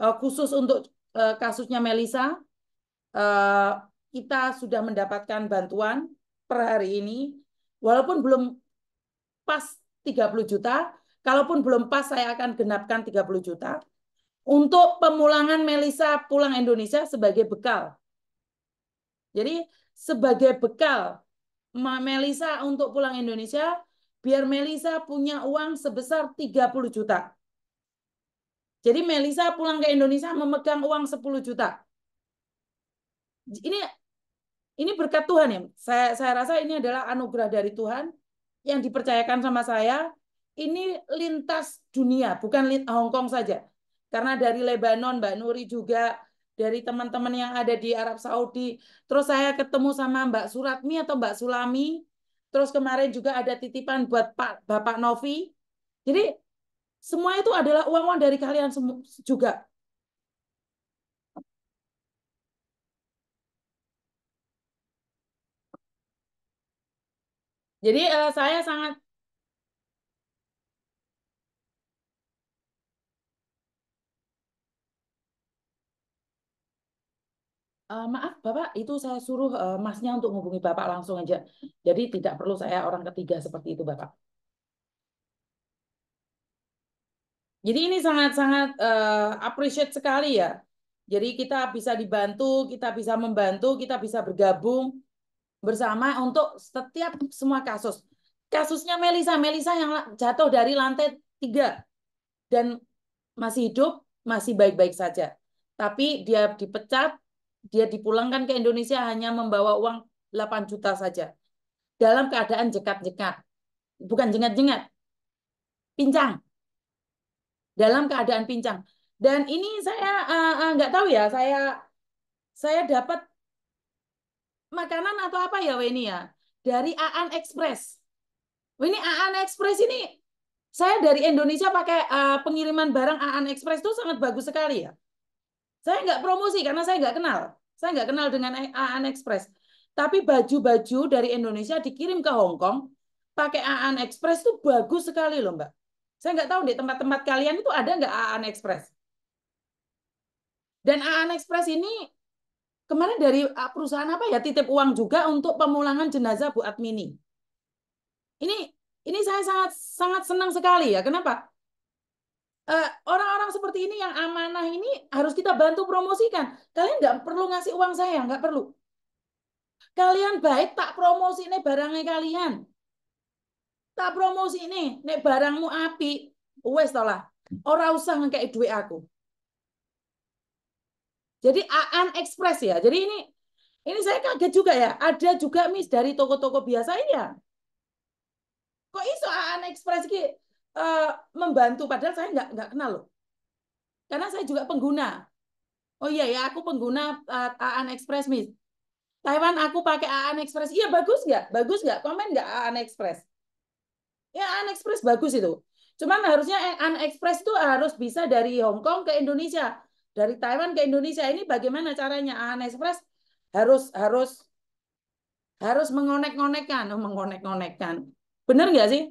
uh, khusus untuk uh, kasusnya Melisa uh, eh, kita sudah mendapatkan bantuan per hari ini walaupun belum pas 30 juta kalaupun belum pas saya akan genapkan 30 juta untuk pemulangan Melisa pulang Indonesia sebagai bekal. Jadi sebagai bekal Melisa untuk pulang Indonesia biar Melisa punya uang sebesar 30 juta. Jadi Melisa pulang ke Indonesia memegang uang 10 juta. Ini ini berkat Tuhan ya. Saya saya rasa ini adalah anugerah dari Tuhan yang dipercayakan sama saya. Ini lintas dunia, bukan Hong Kong saja. Karena dari Lebanon, Mbak Nuri juga dari teman-teman yang ada di Arab Saudi. Terus saya ketemu sama Mbak Suratmi atau Mbak Sulami. Terus kemarin juga ada titipan buat Pak Bapak Novi. Jadi semua itu adalah uang-uang dari kalian juga. Jadi eh, saya sangat Uh, maaf Bapak, itu saya suruh uh, masnya untuk menghubungi Bapak langsung aja. Jadi tidak perlu saya orang ketiga seperti itu Bapak. Jadi ini sangat-sangat uh, appreciate sekali ya. Jadi kita bisa dibantu, kita bisa membantu, kita bisa bergabung bersama untuk setiap semua kasus. Kasusnya Melisa, Melisa yang jatuh dari lantai tiga dan masih hidup, masih baik-baik saja. Tapi dia dipecat, dia dipulangkan ke Indonesia hanya membawa uang 8 juta saja. Dalam keadaan jekat-jekat. Bukan jengat-jengat. Pincang dalam keadaan pincang. Dan ini saya eh, eh, nggak uh, uh, tahu ya, saya saya dapat makanan atau apa ya Weni ya dari Aan Express. Weni Aan Express ini saya dari Indonesia pakai uh, pengiriman barang Aan Express itu sangat bagus sekali ya. Saya nggak promosi karena saya nggak kenal. Saya nggak kenal dengan Aan Express. Tapi baju-baju dari Indonesia dikirim ke Hong Kong pakai Aan Express itu bagus sekali loh Mbak. Saya nggak tahu di tempat-tempat kalian itu ada nggak AAN Express. Dan AAN Express ini kemarin dari perusahaan apa ya titip uang juga untuk pemulangan jenazah Bu Admini. Ini ini saya sangat sangat senang sekali ya. Kenapa? Eh, orang-orang uh, seperti ini yang amanah ini harus kita bantu promosikan. Kalian nggak perlu ngasih uang saya, nggak perlu. Kalian baik tak promosi ini barangnya kalian tak promosi ini nek barangmu api wes tolah ora usah ngekei duit aku jadi aan Express ya jadi ini ini saya kaget juga ya ada juga mis dari toko-toko biasa ya kok iso aan Express ki uh, membantu padahal saya nggak nggak kenal loh karena saya juga pengguna oh iya ya aku pengguna uh, e, aan Express mis Taiwan aku pakai aan Express, iya bagus nggak bagus nggak komen nggak aan Express? Ya express bagus itu. Cuman harusnya eh, express itu harus bisa dari Hong Kong ke Indonesia, dari Taiwan ke Indonesia. Ini bagaimana caranya express harus harus harus mengonek-ngonekkan, oh, mengonek-ngonekkan. Bener nggak sih?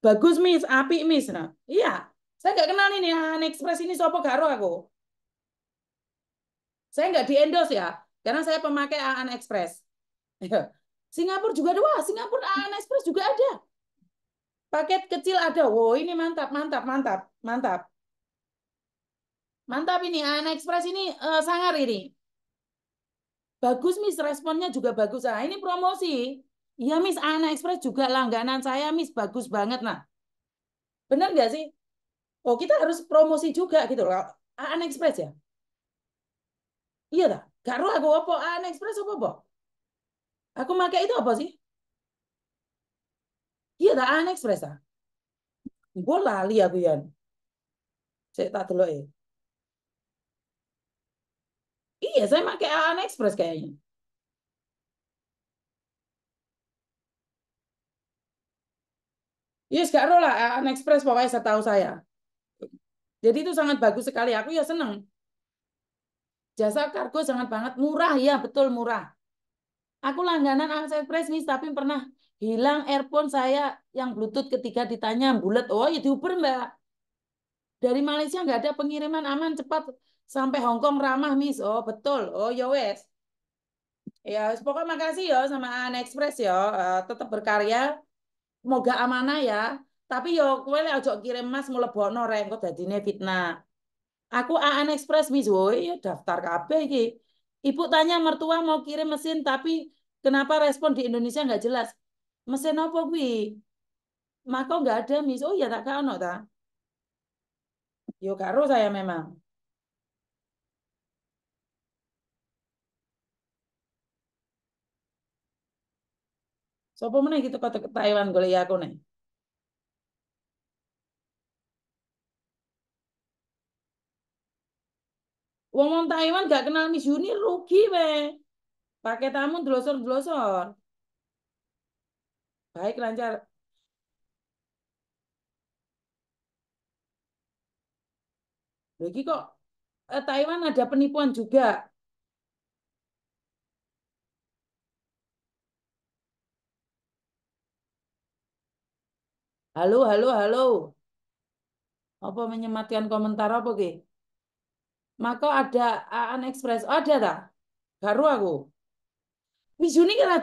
Bagus Miss, api Miss. Nah, iya, saya nggak kenal ini express ini sopo garo aku. Saya nggak di endorse ya, karena saya pemakai Aan Express. Iya. Singapura juga ada, wah Singapura Aan Express juga ada. Paket kecil ada. Wow, oh, ini mantap, mantap, mantap, mantap. Mantap ini, Ana Express ini uh, sangar ini. Bagus, Miss. Responnya juga bagus. Nah, ini promosi. Iya, Miss. Anna Express juga langganan saya, Miss. Bagus banget, nah. Benar nggak sih? Oh, kita harus promosi juga gitu loh. Ah, Ana Express ya? Iya, tak? Gak aku apa ah, Ana Express apa, apa? Aku pakai itu apa sih? Iya tak aneh ekspres ah. Gue lali aku ya. saya tak dulu eh. Iya saya pakai aneh ekspres kayaknya. Iya sekarang lah lah aneh ekspres pokoknya tahu saya. Jadi itu sangat bagus sekali. Aku ya seneng. Jasa kargo sangat banget murah ya betul murah. Aku langganan AliExpress nih tapi pernah hilang earphone saya yang bluetooth ketika ditanya bulat oh ya Uber mbak dari Malaysia nggak ada pengiriman aman cepat sampai Hong Kong ramah miss oh betul oh ya wes ya pokoknya makasih ya sama Anne Express ya uh, eh, tetap berkarya semoga amanah ya tapi yo ya, kowe lek ojo kirim mas mlebokno rek kok jadinya fitnah aku anexpress Express mis woi ya daftar kabeh iki ibu tanya mertua mau kirim mesin tapi kenapa respon di Indonesia nggak jelas Mesin apa kuwi? makau nggak ada mis. Oh ya tak kano ta. Yo karo saya memang. Sopo mana gitu ke Taiwan ya aku nih. Wong Taiwan gak kenal Miss Yuni rugi weh. Pakai tamu delosor Baik, lancar. Lagi kok eh, Taiwan ada penipuan juga. Halo, halo, halo. Apa menyematkan komentar apa ki? Maka ada Aan Express. Oh, ada tak? Baru aku. Mizuni ki ora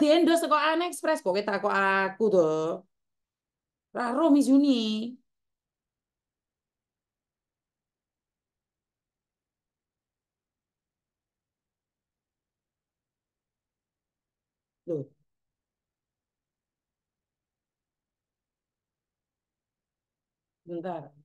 kok anak Express kok kita kok aku tuh raro Mizuni. Loh. Bentar.